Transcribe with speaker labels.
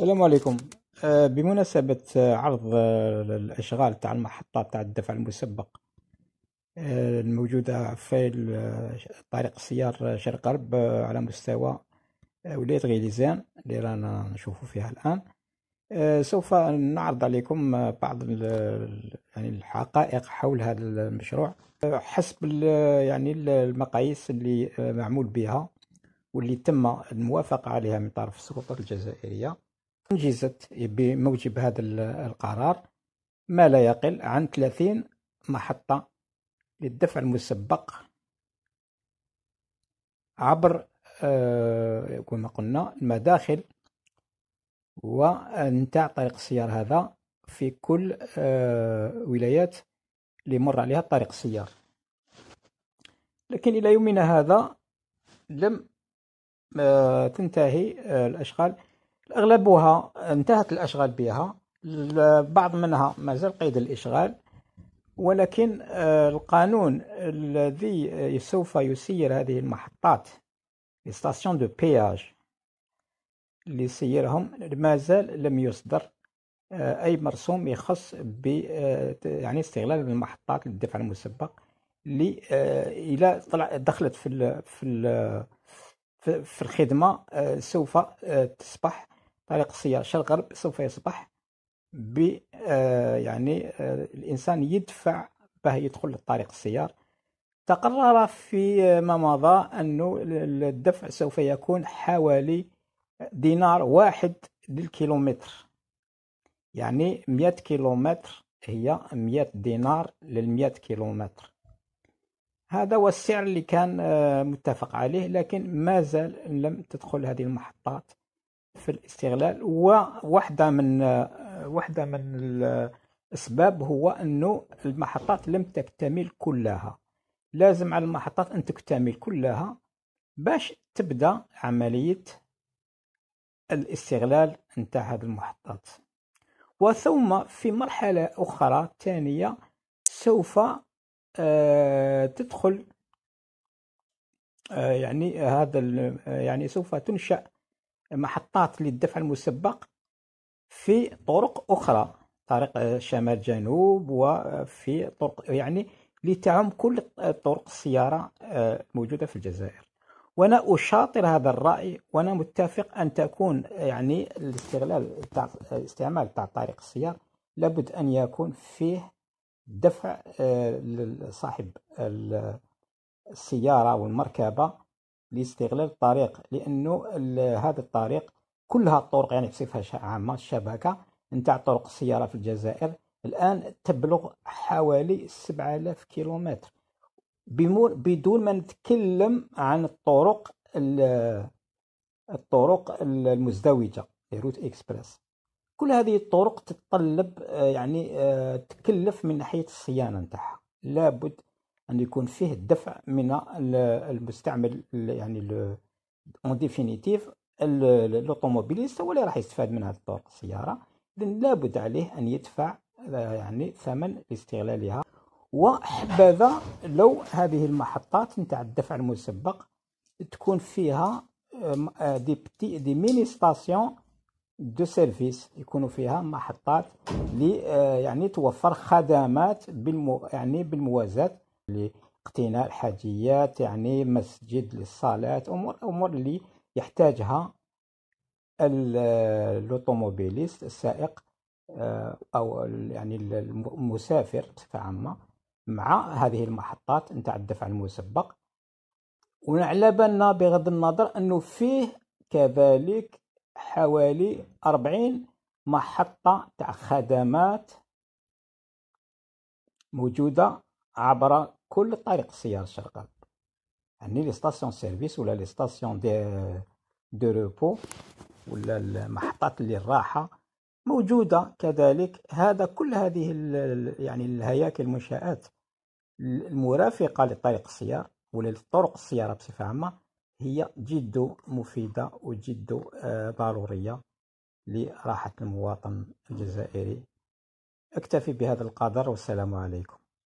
Speaker 1: السلام عليكم آه، بمناسبة آه، عرض آه، الأشغال تاع المحطة تاع الدفع المسبق الموجودة في طريق السيار شرق غرب على مستوى ولاية غيليزان اللي رانا نشوفو فيها الآن سوف نعرض عليكم بعض يعني الحقائق حول هذا المشروع حسب يعني المقاييس اللي معمول بها واللي تم الموافقة عليها من طرف السلطات الجزائرية أنجزت بموجب هذا القرار ما لا يقل عن 30 محطة للدفع المسبق عبر آه، كما قلنا المداخل ونتاع طريق السيار هذا في كل آه، ولايات اللي مر عليها طريق السيار لكن إلى يومنا هذا لم آه، تنتهي الأشغال أغلبها انتهت الأشغال بها بعض منها مازال قيد الإشغال ولكن آه، القانون الذي سوف يسير هذه المحطات ستاسيون دو بياج اللي يسيرهم مازال لم يصدر آه، اي مرسوم يخص ب آه، يعني استغلال المحطات للدفع المسبق اللي الى طلع دخلت في في في الخدمه سوف تصبح طريق السيارة شرق غرب سوف يصبح ب آه، يعني آه، الإنسان يدفع باه يدخل للطريق السيار تقرر في ما مضى أنه الدفع سوف يكون حوالي دينار واحد للكيلومتر يعني مئة كيلومتر هي مئة دينار للمئة كيلومتر هذا هو السعر اللي كان آه، متفق عليه لكن ما زال لم تدخل هذه المحطات في الاستغلال وواحدة من واحدة من الأسباب هو أنه المحطات لم تكتمل كلها لازم على المحطات أن تكتمل كلها باش تبدأ عملية الاستغلال نتاع هذه المحطات وثم في مرحلة أخرى ثانية سوف آه، تدخل آه، يعني هذا يعني سوف تنشأ محطات للدفع المسبق في طرق أخرى طريق شمال جنوب وفي طرق يعني لتعم كل طرق السيارة الموجودة آه، في الجزائر وأنا أشاطر هذا الرأي وأنا متفق أن تكون يعني الاستغلال تاع استعمال تاع طريق السيارة لابد أن يكون فيه دفع آه، صاحب السيارة والمركبة لاستغلال الطريق لانه هذا الطريق كلها الطرق يعني بصفه عامه الشبكه نتاع طرق السياره في الجزائر الان تبلغ حوالي 7000 كيلومتر بدون ما نتكلم عن الطرق الطرق المزدوجه روت اكسبريس كل هذه الطرق تتطلب آه، يعني آه، تكلف من ناحيه الصيانه نتاعها لابد ان يكون فيه الدفع من المستعمل يعني اون ديفينيتيف لوطوموبيليست هو اللي راح يستفاد من هذه الطرق السياره اذا لابد عليه ان يدفع آه، يعني ثمن لاستغلالها وحبذا لو هذه المحطات نتاع الدفع المسبق تكون فيها دي بتي دي ميني ستاسيون دو سيرفيس يكونوا فيها محطات لي آه، يعني توفر خدمات بالمو يعني بالموازاه لاقتناء الحاجيات يعني مسجد للصلاة أمور أمور اللي يحتاجها الأوتوموبيليست السائق آه، أو يعني المسافر بصفة عامة مع هذه المحطات نتاع الدفع المسبق ونعلى بالنا بغض النظر أنه فيه كذلك حوالي 40 محطة تاع خدمات موجودة عبر كل طريق السيارة الشغال يعني لي ستاسيون سيرفيس ولا لي ستاسيون دي دو روبو ولا المحطات اللي الراحة موجودة كذلك هذا كل هذه يعني الهياكل المنشآت المرافقة لطريق السيار ولا لطرق السيارة بصفة عامة هي جد مفيدة وجد آه، ضرورية لراحة المواطن الجزائري أكتفي بهذا القدر والسلام عليكم